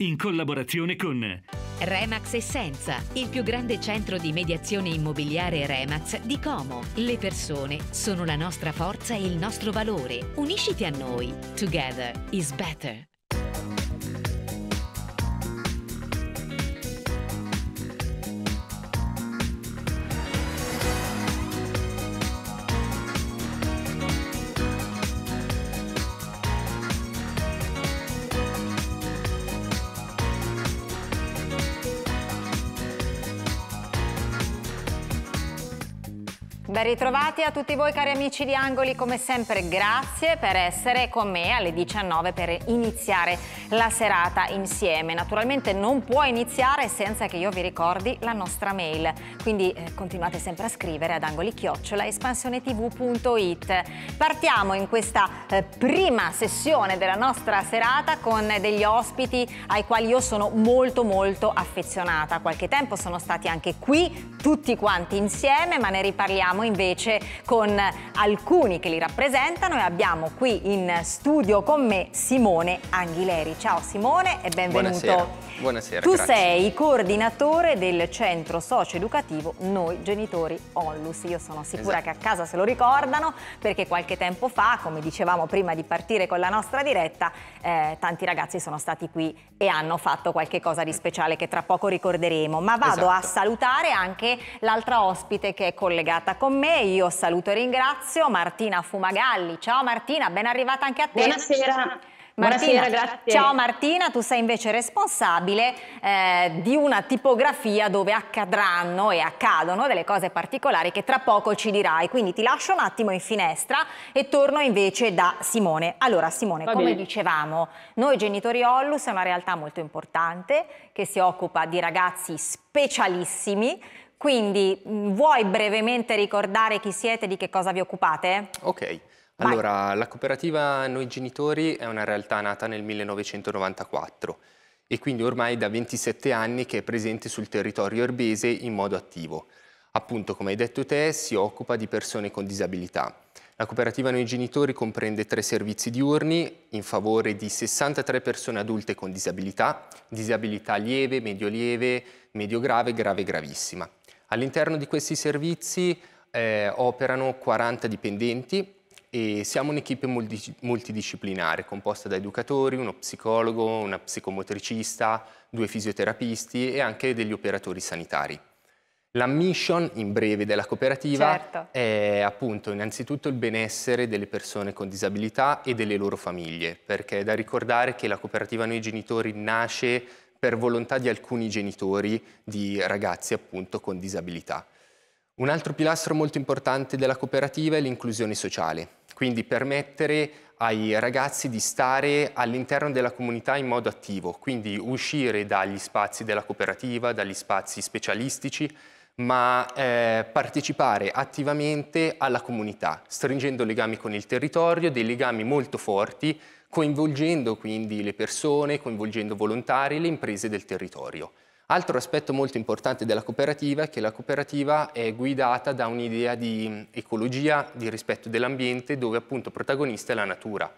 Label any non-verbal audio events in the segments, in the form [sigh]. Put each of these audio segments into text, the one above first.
in collaborazione con Remax Essenza, il più grande centro di mediazione immobiliare Remax di Como. Le persone sono la nostra forza e il nostro valore. Unisciti a noi. Together is better. ben ritrovati a tutti voi cari amici di Angoli, come sempre grazie per essere con me alle 19 per iniziare la serata insieme. Naturalmente non può iniziare senza che io vi ricordi la nostra mail, quindi eh, continuate sempre a scrivere ad angolichiocciola.espansionetv.it. Partiamo in questa eh, prima sessione della nostra serata con degli ospiti ai quali io sono molto molto affezionata. Qualche tempo sono stati anche qui tutti quanti insieme, ma ne riparliamo in invece con alcuni che li rappresentano e abbiamo qui in studio con me Simone Anghileri. Ciao Simone e benvenuto. Buonasera. Buonasera tu grazie. sei coordinatore del centro socio-educativo Noi Genitori Onlus. Io sono sicura esatto. che a casa se lo ricordano perché qualche tempo fa, come dicevamo prima di partire con la nostra diretta, eh, tanti ragazzi sono stati qui e hanno fatto qualche cosa di speciale che tra poco ricorderemo. Ma vado esatto. a salutare anche l'altra ospite che è collegata con me me. Io saluto e ringrazio Martina Fumagalli. Ciao Martina, ben arrivata anche a te. Buonasera. Martina, Ciao Martina, tu sei invece responsabile eh, di una tipografia dove accadranno e accadono delle cose particolari che tra poco ci dirai, quindi ti lascio un attimo in finestra e torno invece da Simone. Allora Simone, Va come bene. dicevamo, noi genitori Ollus è una realtà molto importante che si occupa di ragazzi specialissimi quindi mm, vuoi brevemente ricordare chi siete e di che cosa vi occupate? Ok. Vai. Allora, la cooperativa Noi Genitori è una realtà nata nel 1994 e quindi ormai da 27 anni che è presente sul territorio erbese in modo attivo. Appunto, come hai detto te, si occupa di persone con disabilità. La cooperativa Noi Genitori comprende tre servizi diurni in favore di 63 persone adulte con disabilità, disabilità lieve, medio lieve, medio grave, grave gravissima. All'interno di questi servizi eh, operano 40 dipendenti e siamo un'equipe multidisciplinare composta da educatori, uno psicologo, una psicomotricista, due fisioterapisti e anche degli operatori sanitari. La mission, in breve, della cooperativa certo. è appunto innanzitutto il benessere delle persone con disabilità e delle loro famiglie, perché è da ricordare che la cooperativa Noi Genitori nasce per volontà di alcuni genitori di ragazzi appunto con disabilità. Un altro pilastro molto importante della cooperativa è l'inclusione sociale, quindi permettere ai ragazzi di stare all'interno della comunità in modo attivo, quindi uscire dagli spazi della cooperativa, dagli spazi specialistici ma eh, partecipare attivamente alla comunità, stringendo legami con il territorio, dei legami molto forti, coinvolgendo quindi le persone, coinvolgendo volontari, le imprese del territorio. Altro aspetto molto importante della cooperativa è che la cooperativa è guidata da un'idea di mm, ecologia, di rispetto dell'ambiente, dove appunto protagonista è la natura.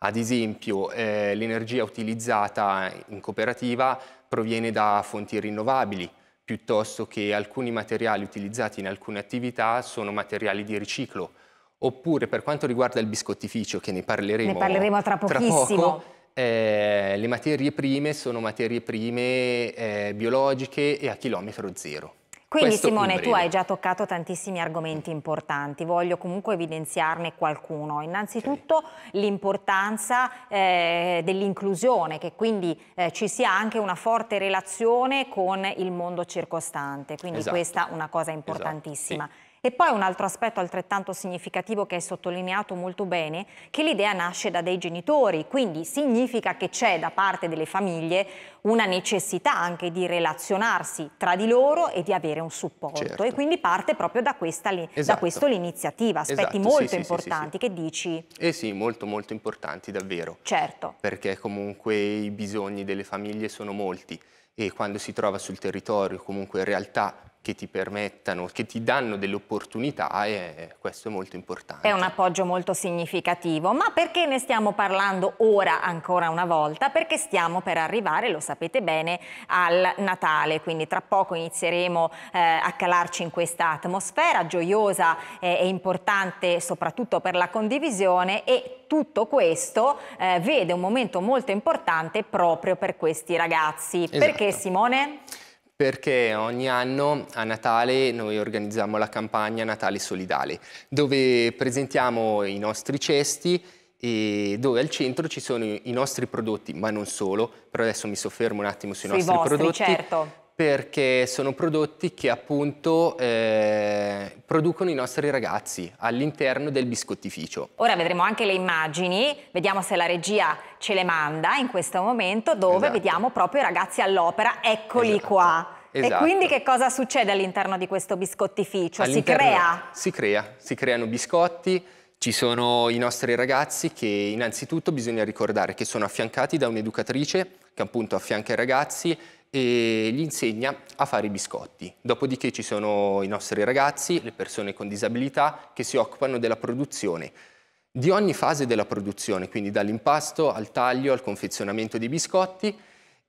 Ad esempio eh, l'energia utilizzata in cooperativa proviene da fonti rinnovabili, piuttosto che alcuni materiali utilizzati in alcune attività sono materiali di riciclo. Oppure per quanto riguarda il biscottificio, che ne parleremo, ne parleremo tra pochissimo, tra poco, eh, le materie prime sono materie prime eh, biologiche e a chilometro zero. Quindi Questo Simone tu hai già toccato tantissimi argomenti importanti, voglio comunque evidenziarne qualcuno. Innanzitutto sì. l'importanza eh, dell'inclusione, che quindi eh, ci sia anche una forte relazione con il mondo circostante, quindi esatto. questa è una cosa importantissima. Esatto, sì. E poi un altro aspetto altrettanto significativo che hai sottolineato molto bene, che l'idea nasce da dei genitori, quindi significa che c'è da parte delle famiglie una necessità anche di relazionarsi tra di loro e di avere un supporto. Certo. E quindi parte proprio da, questa, esatto. da questo l'iniziativa, aspetti esatto, molto sì, importanti, sì, sì, che dici? Eh sì, molto molto importanti davvero. Certo. Perché comunque i bisogni delle famiglie sono molti e quando si trova sul territorio comunque in realtà che ti permettano, che ti danno delle opportunità e questo è molto importante. È un appoggio molto significativo, ma perché ne stiamo parlando ora ancora una volta? Perché stiamo per arrivare, lo sapete bene, al Natale, quindi tra poco inizieremo eh, a calarci in questa atmosfera gioiosa eh, e importante soprattutto per la condivisione e tutto questo eh, vede un momento molto importante proprio per questi ragazzi. Esatto. Perché Simone? perché ogni anno a Natale noi organizziamo la campagna Natale Solidale, dove presentiamo i nostri cesti e dove al centro ci sono i nostri prodotti, ma non solo, però adesso mi soffermo un attimo sui, sui nostri vostri, prodotti. Certo perché sono prodotti che appunto eh, producono i nostri ragazzi all'interno del biscottificio. Ora vedremo anche le immagini, vediamo se la regia ce le manda in questo momento, dove esatto. vediamo proprio i ragazzi all'opera, eccoli esatto. qua. Esatto. E quindi che cosa succede all'interno di questo biscottificio? Si crea? Si crea, si creano biscotti, ci sono i nostri ragazzi che innanzitutto bisogna ricordare che sono affiancati da un'educatrice che appunto affianca i ragazzi e gli insegna a fare i biscotti. Dopodiché ci sono i nostri ragazzi, le persone con disabilità, che si occupano della produzione di ogni fase della produzione, quindi dall'impasto al taglio al confezionamento dei biscotti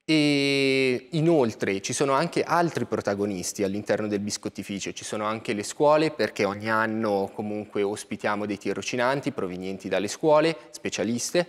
e inoltre ci sono anche altri protagonisti all'interno del biscottificio, ci sono anche le scuole perché ogni anno comunque ospitiamo dei tirocinanti provenienti dalle scuole, specialiste,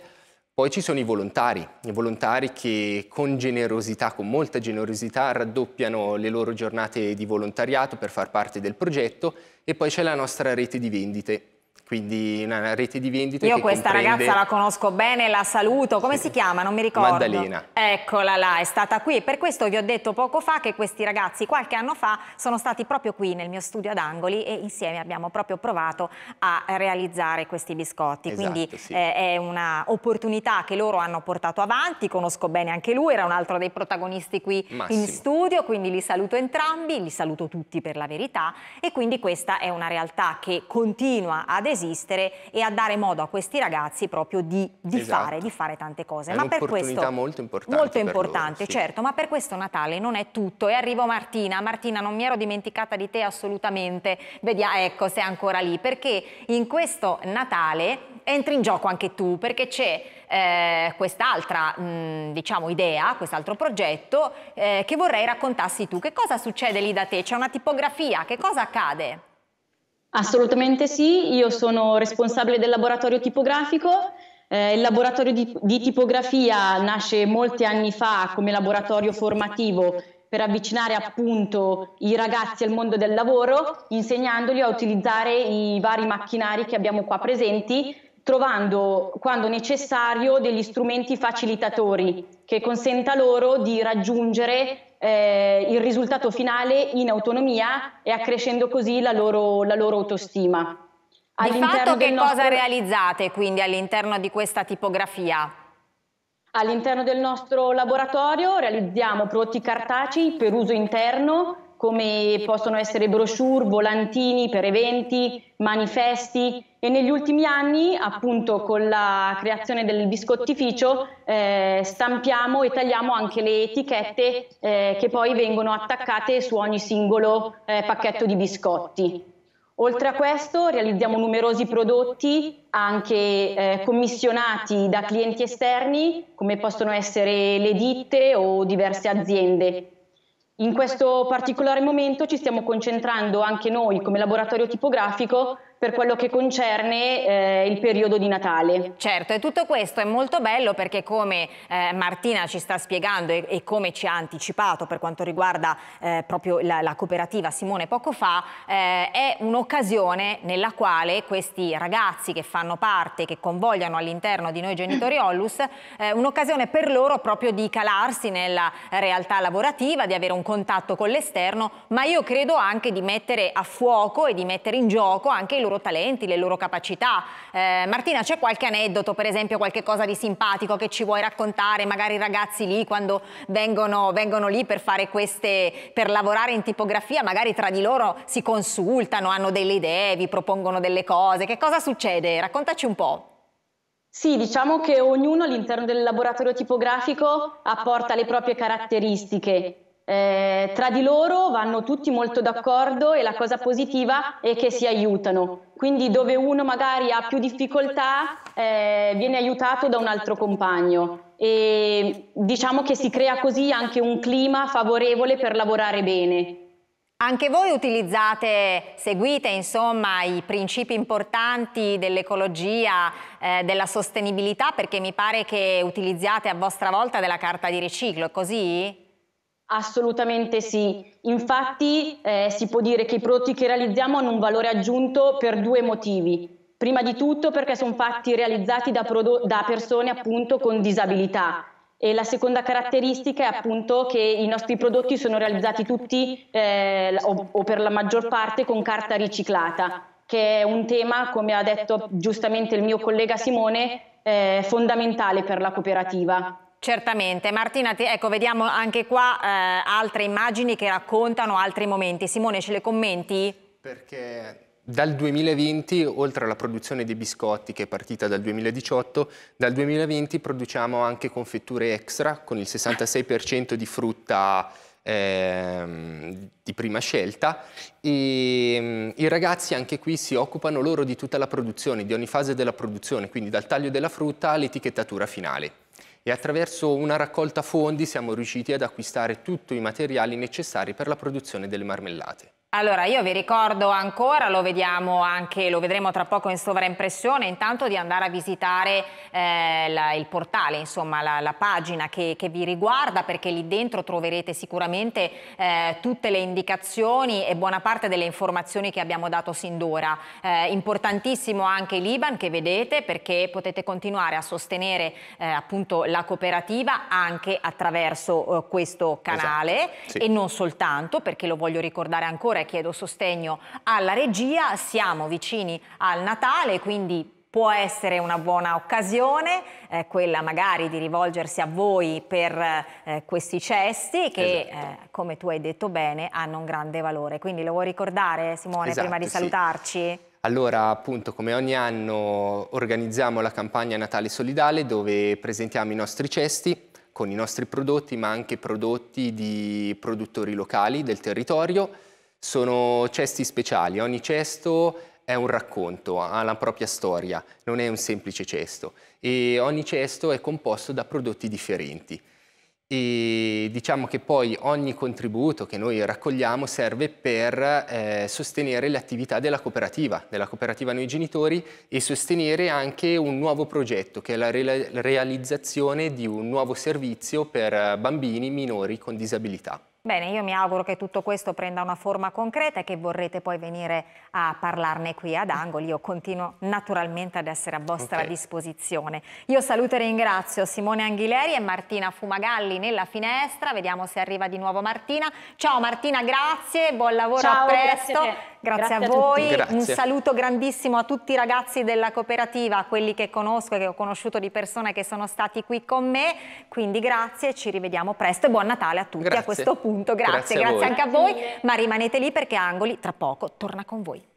poi ci sono i volontari, i volontari che con generosità, con molta generosità, raddoppiano le loro giornate di volontariato per far parte del progetto e poi c'è la nostra rete di vendite quindi una rete di vendita Io questa ragazza la conosco bene, la saluto, come sì. si chiama? Non mi ricordo. Maddalena. Eccola là, è stata qui. Per questo vi ho detto poco fa che questi ragazzi qualche anno fa sono stati proprio qui nel mio studio ad Angoli e insieme abbiamo proprio provato a realizzare questi biscotti. Esatto, quindi sì. eh, è un'opportunità che loro hanno portato avanti, conosco bene anche lui, era un altro dei protagonisti qui Massimo. in studio, quindi li saluto entrambi, li saluto tutti per la verità e quindi questa è una realtà che continua ad esistere resistere e a dare modo a questi ragazzi proprio di, di esatto. fare, di fare tante cose. È ma per questo molto importante. Molto importante, loro, sì. certo, ma per questo Natale non è tutto. E arrivo Martina. Martina, non mi ero dimenticata di te assolutamente. Vediamo, ah, ecco, sei ancora lì. Perché in questo Natale entri in gioco anche tu, perché c'è eh, quest'altra mm, diciamo, idea, quest'altro progetto eh, che vorrei raccontassi tu. Che cosa succede lì da te? C'è una tipografia, che cosa accade? Assolutamente sì, io sono responsabile del laboratorio tipografico. Eh, il laboratorio di, di tipografia nasce molti anni fa come laboratorio formativo per avvicinare appunto i ragazzi al mondo del lavoro, insegnandogli a utilizzare i vari macchinari che abbiamo qua presenti trovando quando necessario degli strumenti facilitatori che consenta loro di raggiungere eh, il risultato finale in autonomia e accrescendo così la loro, la loro autostima. All'interno di fatto che nostro... cosa realizzate quindi all'interno di questa tipografia? All'interno del nostro laboratorio realizziamo prodotti cartacei per uso interno come possono essere brochure, volantini per eventi, manifesti e negli ultimi anni, appunto con la creazione del biscottificio, eh, stampiamo e tagliamo anche le etichette eh, che poi vengono attaccate su ogni singolo eh, pacchetto di biscotti. Oltre a questo realizziamo numerosi prodotti anche eh, commissionati da clienti esterni come possono essere le ditte o diverse aziende in questo particolare momento ci stiamo concentrando anche noi come laboratorio tipografico per quello che concerne eh, il periodo di Natale. Certo, e tutto questo è molto bello perché come eh, Martina ci sta spiegando e, e, come ci ha anticipato per quanto riguarda eh, proprio la, la, cooperativa Simone poco fa, eh, è un'occasione nella quale questi ragazzi che fanno parte, che convogliano all'interno di noi genitori [clears throat] Ollus, eh, un'occasione per loro proprio di calarsi nella realtà lavorativa, di avere un contatto con l'esterno, ma io credo anche di mettere a fuoco e di mettere in gioco anche i loro loro talenti, le loro capacità. Eh, Martina, c'è qualche aneddoto, per esempio, qualche cosa di simpatico che ci vuoi raccontare, magari i ragazzi lì quando vengono, vengono lì per fare queste, per lavorare in tipografia, magari tra di loro si consultano, hanno delle idee, vi propongono delle cose. Che cosa succede? Raccontaci un po'. Sì, diciamo che ognuno all'interno del laboratorio tipografico apporta le proprie caratteristiche eh, tra di loro vanno tutti molto d'accordo e la cosa positiva è che si aiutano. Quindi dove uno magari ha più difficoltà eh, viene aiutato da un altro compagno e diciamo che si crea così anche un clima favorevole per lavorare bene. Anche voi utilizzate, seguite insomma i principi importanti dell'ecologia, eh, della sostenibilità perché mi pare che utilizziate a vostra volta della carta di riciclo, è così? Assolutamente sì, infatti eh, si può dire che i prodotti che realizziamo hanno un valore aggiunto per due motivi. Prima di tutto perché sono fatti realizzati da, prodo- da persone appunto con disabilità e la seconda caratteristica è appunto che i nostri prodotti sono realizzati tutti eh, o, o per la maggior parte con carta riciclata, che è un tema, come ha detto giustamente il mio collega Simone, eh, fondamentale per la cooperativa. Certamente, Martina, te, ecco vediamo anche qua eh, altre immagini che raccontano altri momenti. Simone ce le commenti? Perché dal 2020, oltre alla produzione dei biscotti che è partita dal 2018, dal 2020 produciamo anche confetture extra con il 66% di frutta eh, di prima scelta e mm, i ragazzi anche qui si occupano loro di tutta la produzione, di ogni fase della produzione, quindi dal taglio della frutta all'etichettatura finale e attraverso una raccolta fondi siamo riusciti ad acquistare tutti i materiali necessari per la produzione delle marmellate. Allora, io vi ricordo ancora, lo vediamo anche, lo vedremo tra poco in sovraimpressione, intanto di andare a visitare eh, la, il portale, insomma, la, la pagina che, che, vi riguarda, perché lì dentro troverete sicuramente eh, tutte le indicazioni e buona parte delle informazioni che abbiamo dato sin d'ora. Eh, importantissimo anche l'Iban che vedete, perché potete continuare a sostenere eh, appunto la cooperativa anche attraverso eh, questo canale esatto, sì. e non soltanto, perché lo voglio ricordare ancora, direttore, chiedo sostegno alla regia, siamo vicini al Natale, quindi può essere una buona occasione, eh, quella magari di rivolgersi a voi per eh, questi cesti che, esatto. eh, come tu hai detto bene, hanno un grande valore. Quindi lo vuoi ricordare Simone esatto, prima di salutarci? Allora, appunto, come ogni anno organizziamo la campagna Natale Solidale dove presentiamo i nostri cesti con i nostri prodotti, ma anche prodotti di produttori locali del territorio sono cesti speciali, ogni cesto è un racconto, ha la propria storia, non è un semplice cesto e ogni cesto è composto da prodotti differenti. E diciamo che poi ogni contributo che noi raccogliamo serve per eh, sostenere attività della cooperativa, della cooperativa Noi Genitori e sostenere anche un nuovo progetto che è la, re la realizzazione di un nuovo servizio per eh, bambini minori con disabilità. Bene, io mi auguro che tutto questo prenda una forma concreta e che vorrete poi venire a parlarne qui ad Angoli. Io continuo naturalmente ad essere a vostra okay. disposizione. Io saluto e ringrazio Simone Anghileri e Martina Fumagalli nella finestra. Vediamo se arriva di nuovo Martina. Ciao Martina, grazie, buon lavoro, Ciao, a presto. Grazie, Grazie a voi, a Grazie. un saluto grandissimo a tutti i ragazzi della cooperativa, a quelli che conosco e che ho conosciuto di persone che sono stati qui con me, quindi grazie, ci rivediamo presto e buon Natale a tutti Grazie. a questo punto. Grazie, grazie, grazie a anche a voi, ma rimanete lì perché Angoli tra poco torna con voi.